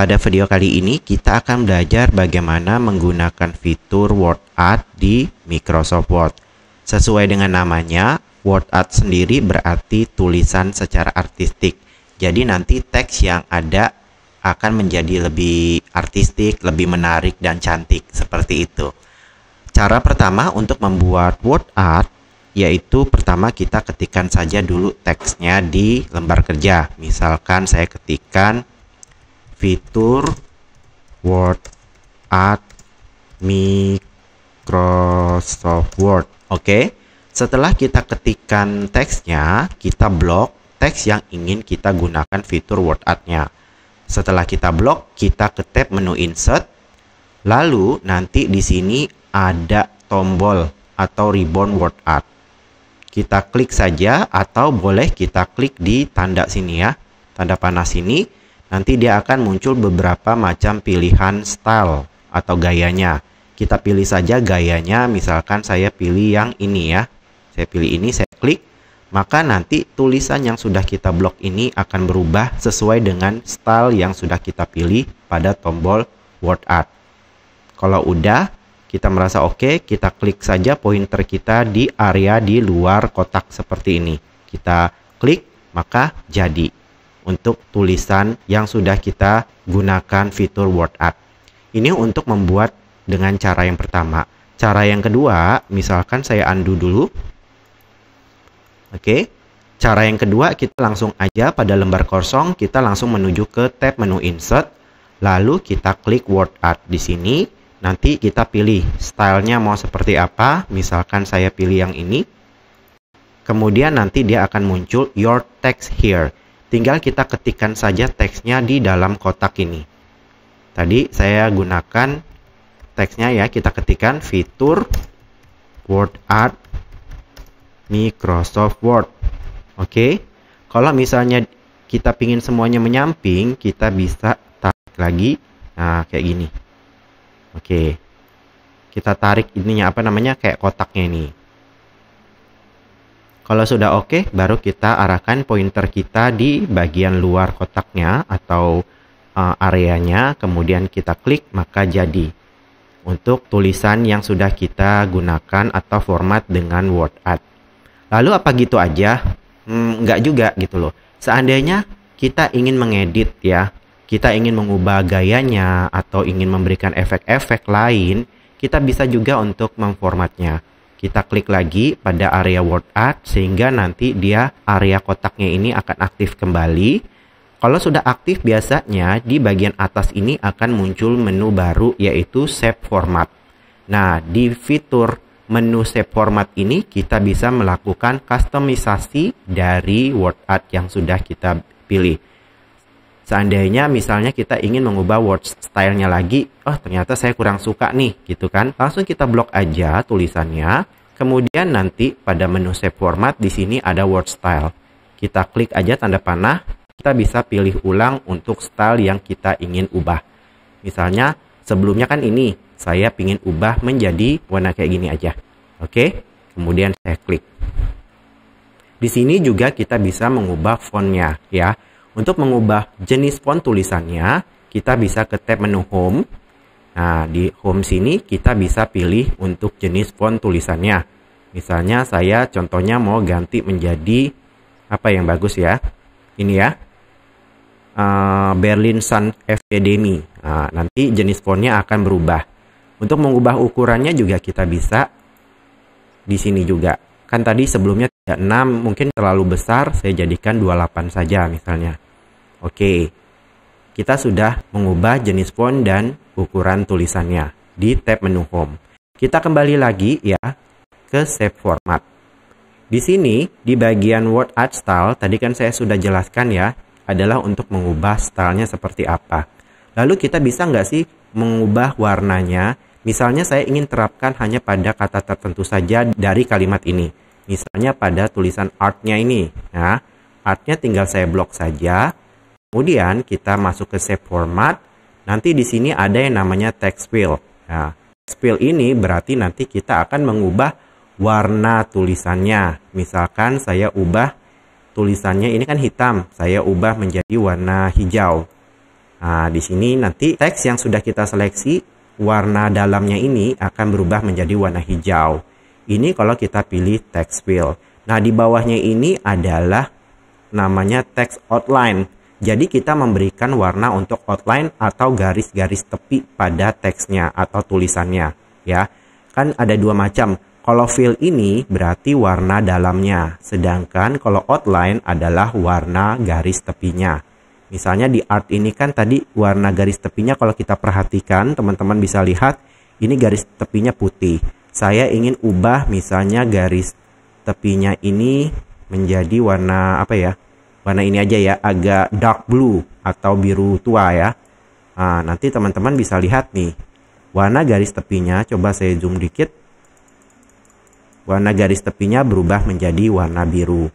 Pada video kali ini kita akan belajar bagaimana menggunakan fitur Word Art di Microsoft Word. Sesuai dengan namanya, Word Art sendiri berarti tulisan secara artistik. Jadi nanti teks yang ada akan menjadi lebih artistik, lebih menarik dan cantik seperti itu. Cara pertama untuk membuat Word Art yaitu pertama kita ketikkan saja dulu teksnya di lembar kerja. Misalkan saya ketikkan fitur Word at Microsoft Word. Oke, okay? setelah kita ketikkan teksnya, kita blok teks yang ingin kita gunakan fitur Word Art-nya. Setelah kita blok, kita ke tab menu Insert. Lalu nanti di sini ada tombol atau ribbon Word Art. Kita klik saja atau boleh kita klik di tanda sini ya, tanda panah sini nanti dia akan muncul beberapa macam pilihan style atau gayanya. Kita pilih saja gayanya, misalkan saya pilih yang ini ya. Saya pilih ini, saya klik, maka nanti tulisan yang sudah kita blok ini akan berubah sesuai dengan style yang sudah kita pilih pada tombol word art. Kalau udah, kita merasa oke, okay, kita klik saja pointer kita di area di luar kotak seperti ini. Kita klik, maka jadi untuk tulisan yang sudah kita gunakan fitur word art. Ini untuk membuat dengan cara yang pertama. Cara yang kedua, misalkan saya undo dulu. Oke. Cara yang kedua, kita langsung aja pada lembar kosong, kita langsung menuju ke tab menu insert, lalu kita klik word art di sini. Nanti kita pilih stylenya mau seperti apa, misalkan saya pilih yang ini. Kemudian nanti dia akan muncul your text here. Tinggal kita ketikkan saja teksnya di dalam kotak ini. Tadi saya gunakan teksnya ya, kita ketikkan fitur Word Art Microsoft Word. Oke. Okay? Kalau misalnya kita pingin semuanya menyamping, kita bisa tarik lagi. Nah, kayak gini. Oke. Okay. Kita tarik ininya apa namanya? kayak kotaknya ini. Kalau sudah oke, okay, baru kita arahkan pointer kita di bagian luar kotaknya atau uh, areanya, kemudian kita klik maka jadi untuk tulisan yang sudah kita gunakan atau format dengan WordArt. Lalu apa gitu aja? Hmm, nggak juga gitu loh. Seandainya kita ingin mengedit ya, kita ingin mengubah gayanya atau ingin memberikan efek-efek lain, kita bisa juga untuk memformatnya. Kita klik lagi pada area word art sehingga nanti dia area kotaknya ini akan aktif kembali. Kalau sudah aktif biasanya di bagian atas ini akan muncul menu baru yaitu shape format. Nah, di fitur menu shape format ini kita bisa melakukan customisasi dari word art yang sudah kita pilih. Seandainya misalnya kita ingin mengubah word stylenya lagi, oh ternyata saya kurang suka nih gitu kan. Langsung kita blok aja tulisannya. Kemudian nanti pada menu save format di sini ada word style. Kita klik aja tanda panah, kita bisa pilih ulang untuk style yang kita ingin ubah. Misalnya sebelumnya kan ini, saya ingin ubah menjadi warna kayak gini aja. Oke, kemudian saya klik. Di sini juga kita bisa mengubah fontnya ya. Untuk mengubah jenis font tulisannya, kita bisa ke tab menu Home. Nah, di Home sini kita bisa pilih untuk jenis font tulisannya. Misalnya saya contohnya mau ganti menjadi apa yang bagus ya? Ini ya. Eh, Berlin Sun Academy. Nah, nanti jenis fontnya akan berubah. Untuk mengubah ukurannya juga kita bisa di sini juga. Kan tadi sebelumnya 36 mungkin terlalu besar, saya jadikan 28 saja misalnya. Oke, kita sudah mengubah jenis font dan ukuran tulisannya di tab menu Home. Kita kembali lagi ya ke Save Format. Di sini, di bagian Word Art Style, tadi kan saya sudah jelaskan ya, adalah untuk mengubah stylenya seperti apa. Lalu kita bisa nggak sih mengubah warnanya Misalnya saya ingin terapkan hanya pada kata tertentu saja dari kalimat ini. Misalnya pada tulisan artnya ini. Nah, artnya tinggal saya blok saja. Kemudian kita masuk ke shape format. Nanti di sini ada yang namanya text fill. Nah, text fill ini berarti nanti kita akan mengubah warna tulisannya. Misalkan saya ubah tulisannya ini kan hitam, saya ubah menjadi warna hijau. Nah, di sini nanti teks yang sudah kita seleksi warna dalamnya ini akan berubah menjadi warna hijau. Ini kalau kita pilih text fill. Nah, di bawahnya ini adalah namanya text outline. Jadi kita memberikan warna untuk outline atau garis-garis tepi pada teksnya atau tulisannya, ya. Kan ada dua macam. Kalau fill ini berarti warna dalamnya, sedangkan kalau outline adalah warna garis tepinya. Misalnya di art ini kan tadi warna garis tepinya kalau kita perhatikan teman-teman bisa lihat ini garis tepinya putih. Saya ingin ubah misalnya garis tepinya ini menjadi warna apa ya? Warna ini aja ya agak dark blue atau biru tua ya. Nah, nanti teman-teman bisa lihat nih warna garis tepinya coba saya zoom dikit. Warna garis tepinya berubah menjadi warna biru.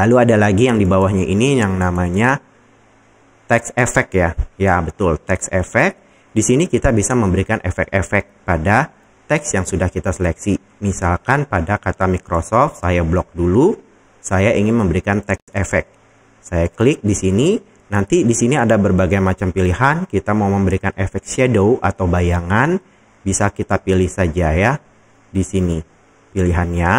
Lalu ada lagi yang di bawahnya ini yang namanya text effect ya. Ya, betul, text effect. Di sini kita bisa memberikan efek-efek pada teks yang sudah kita seleksi. Misalkan pada kata Microsoft, saya blok dulu, saya ingin memberikan text effect. Saya klik di sini, nanti di sini ada berbagai macam pilihan. Kita mau memberikan efek shadow atau bayangan, bisa kita pilih saja ya di sini pilihannya.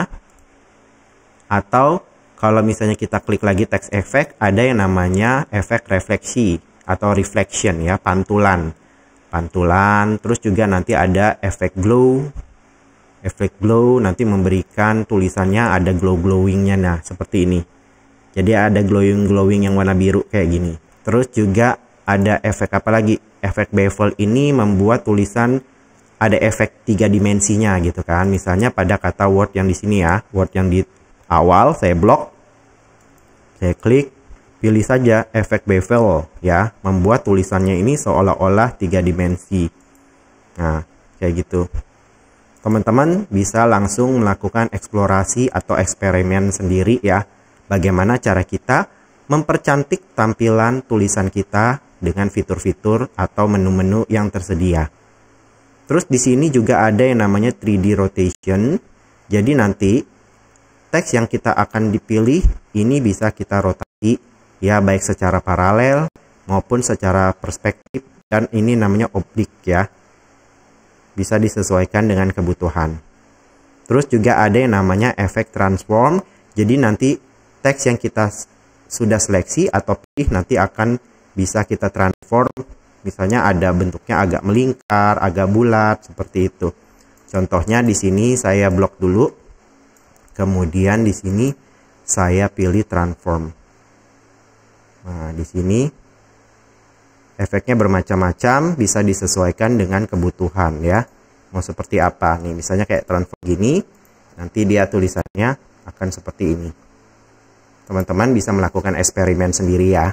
Atau kalau misalnya kita klik lagi text effect ada yang namanya efek refleksi atau reflection ya pantulan pantulan terus juga nanti ada efek glow efek glow nanti memberikan tulisannya ada glow glowingnya nah seperti ini jadi ada glowing glowing yang warna biru kayak gini terus juga ada efek apa lagi efek bevel ini membuat tulisan ada efek tiga dimensinya gitu kan misalnya pada kata word yang di sini ya word yang di awal saya blok saya klik pilih saja efek bevel ya membuat tulisannya ini seolah-olah tiga dimensi nah kayak gitu teman-teman bisa langsung melakukan eksplorasi atau eksperimen sendiri ya bagaimana cara kita mempercantik tampilan tulisan kita dengan fitur-fitur atau menu-menu yang tersedia. Terus di sini juga ada yang namanya 3D rotation. Jadi nanti teks yang kita akan dipilih ini bisa kita rotasi ya baik secara paralel maupun secara perspektif dan ini namanya oblik ya. Bisa disesuaikan dengan kebutuhan. Terus juga ada yang namanya efek transform. Jadi nanti teks yang kita sudah seleksi atau pilih nanti akan bisa kita transform. Misalnya ada bentuknya agak melingkar, agak bulat seperti itu. Contohnya di sini saya blok dulu Kemudian di sini saya pilih transform. Nah, di sini efeknya bermacam-macam, bisa disesuaikan dengan kebutuhan ya. Mau seperti apa nih? Misalnya kayak transform gini, nanti dia tulisannya akan seperti ini. Teman-teman bisa melakukan eksperimen sendiri ya.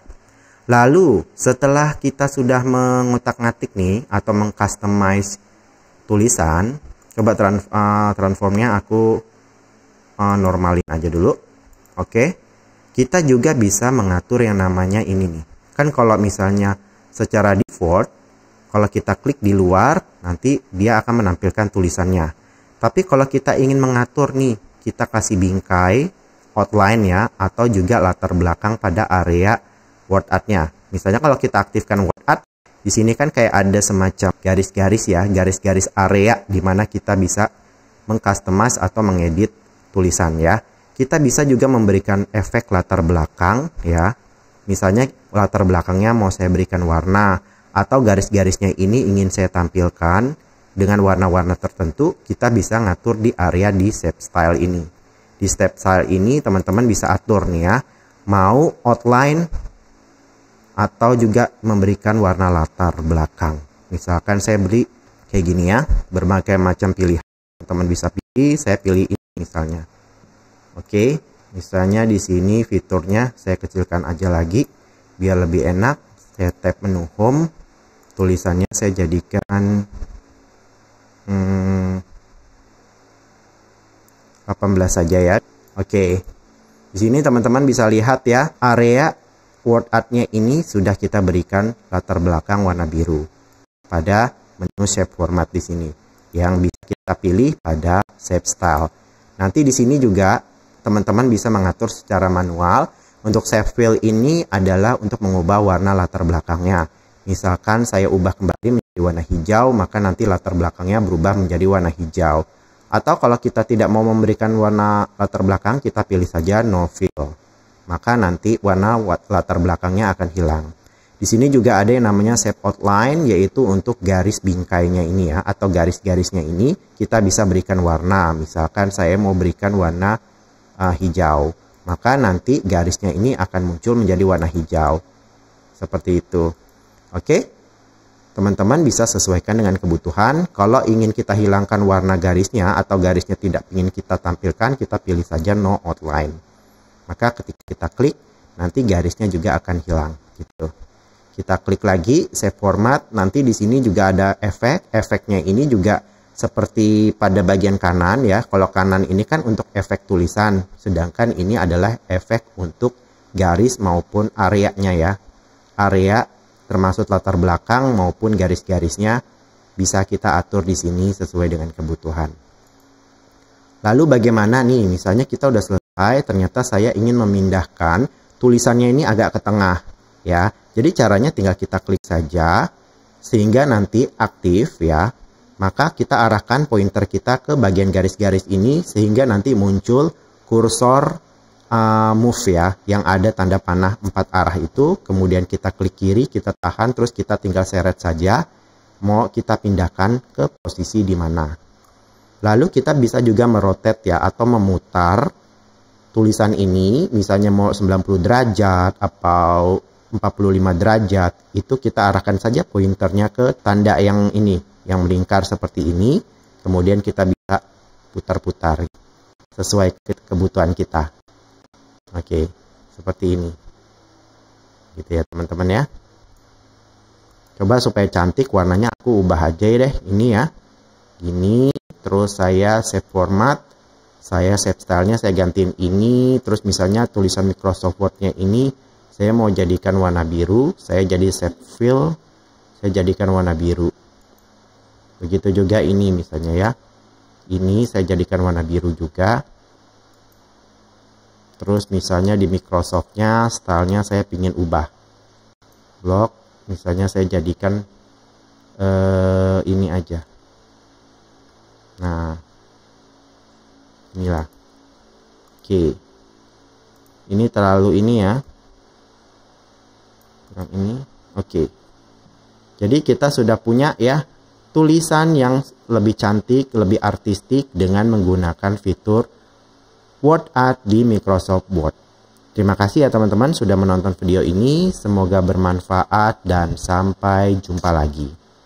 Lalu setelah kita sudah mengutak-ngatik nih atau mengcustomize tulisan, coba eh, transformnya aku Eh, normalin aja dulu. Oke. Kita juga bisa mengatur yang namanya ini nih. Kan kalau misalnya secara default kalau kita klik di luar nanti dia akan menampilkan tulisannya. Tapi kalau kita ingin mengatur nih, kita kasih bingkai outline ya atau juga latar belakang pada area word art-nya. Misalnya kalau kita aktifkan word art, di sini kan kayak ada semacam garis-garis ya, garis-garis area di mana kita bisa mengcustomize atau mengedit tulisan ya. Kita bisa juga memberikan efek latar belakang ya. Misalnya latar belakangnya mau saya berikan warna atau garis-garisnya ini ingin saya tampilkan dengan warna-warna tertentu, kita bisa ngatur di area di step style ini. Di step style ini teman-teman bisa atur nih ya, mau outline atau juga memberikan warna latar belakang. Misalkan saya beli kayak gini ya, berbagai macam pilihan. Teman-teman bisa pilih, saya pilih ini misalnya. Oke, misalnya di sini fiturnya saya kecilkan aja lagi biar lebih enak. Saya tap menu home, tulisannya saya jadikan hmm, 18 saja ya. Oke. Di sini teman-teman bisa lihat ya, area word art ini sudah kita berikan latar belakang warna biru pada menu shape format di sini yang bisa kita pilih pada shape style. Nanti di sini juga teman-teman bisa mengatur secara manual. Untuk save fill ini adalah untuk mengubah warna latar belakangnya. Misalkan saya ubah kembali menjadi warna hijau, maka nanti latar belakangnya berubah menjadi warna hijau. Atau kalau kita tidak mau memberikan warna latar belakang, kita pilih saja no fill. Maka nanti warna latar belakangnya akan hilang. Di sini juga ada yang namanya shape outline yaitu untuk garis bingkainya ini ya atau garis-garisnya ini kita bisa berikan warna. Misalkan saya mau berikan warna uh, hijau, maka nanti garisnya ini akan muncul menjadi warna hijau. Seperti itu. Oke? teman-teman bisa sesuaikan dengan kebutuhan. Kalau ingin kita hilangkan warna garisnya atau garisnya tidak ingin kita tampilkan, kita pilih saja no outline. Maka ketika kita klik, nanti garisnya juga akan hilang gitu. Kita klik lagi save format. Nanti di sini juga ada efek. Efeknya ini juga seperti pada bagian kanan ya. Kalau kanan ini kan untuk efek tulisan, sedangkan ini adalah efek untuk garis maupun areanya ya. Area termasuk latar belakang maupun garis-garisnya bisa kita atur di sini sesuai dengan kebutuhan. Lalu bagaimana nih? Misalnya kita udah selesai, ternyata saya ingin memindahkan tulisannya ini agak ke tengah, ya. Jadi caranya tinggal kita klik saja sehingga nanti aktif ya. Maka kita arahkan pointer kita ke bagian garis-garis ini sehingga nanti muncul kursor uh, move ya yang ada tanda panah empat arah itu. Kemudian kita klik kiri, kita tahan terus kita tinggal seret saja mau kita pindahkan ke posisi di mana. Lalu kita bisa juga merotet ya atau memutar tulisan ini misalnya mau 90 derajat atau 45 derajat, itu kita arahkan saja pointernya ke tanda yang ini, yang melingkar seperti ini. Kemudian kita bisa putar-putar sesuai kebutuhan kita. Oke, seperti ini. Gitu ya teman-teman ya. Coba supaya cantik warnanya aku ubah aja ya deh. Ini ya. ini terus saya save format. Saya set stylenya saya gantiin ini. Terus misalnya tulisan Microsoft Word-nya ini saya mau jadikan warna biru saya jadi set fill saya jadikan warna biru begitu juga ini misalnya ya ini saya jadikan warna biru juga terus misalnya di Microsoftnya stylenya saya pingin ubah blok misalnya saya jadikan eh, ini aja nah inilah oke ini terlalu ini ya kurang ini. Oke. Jadi kita sudah punya ya tulisan yang lebih cantik, lebih artistik dengan menggunakan fitur Word Art di Microsoft Word. Terima kasih ya teman-teman sudah menonton video ini. Semoga bermanfaat dan sampai jumpa lagi.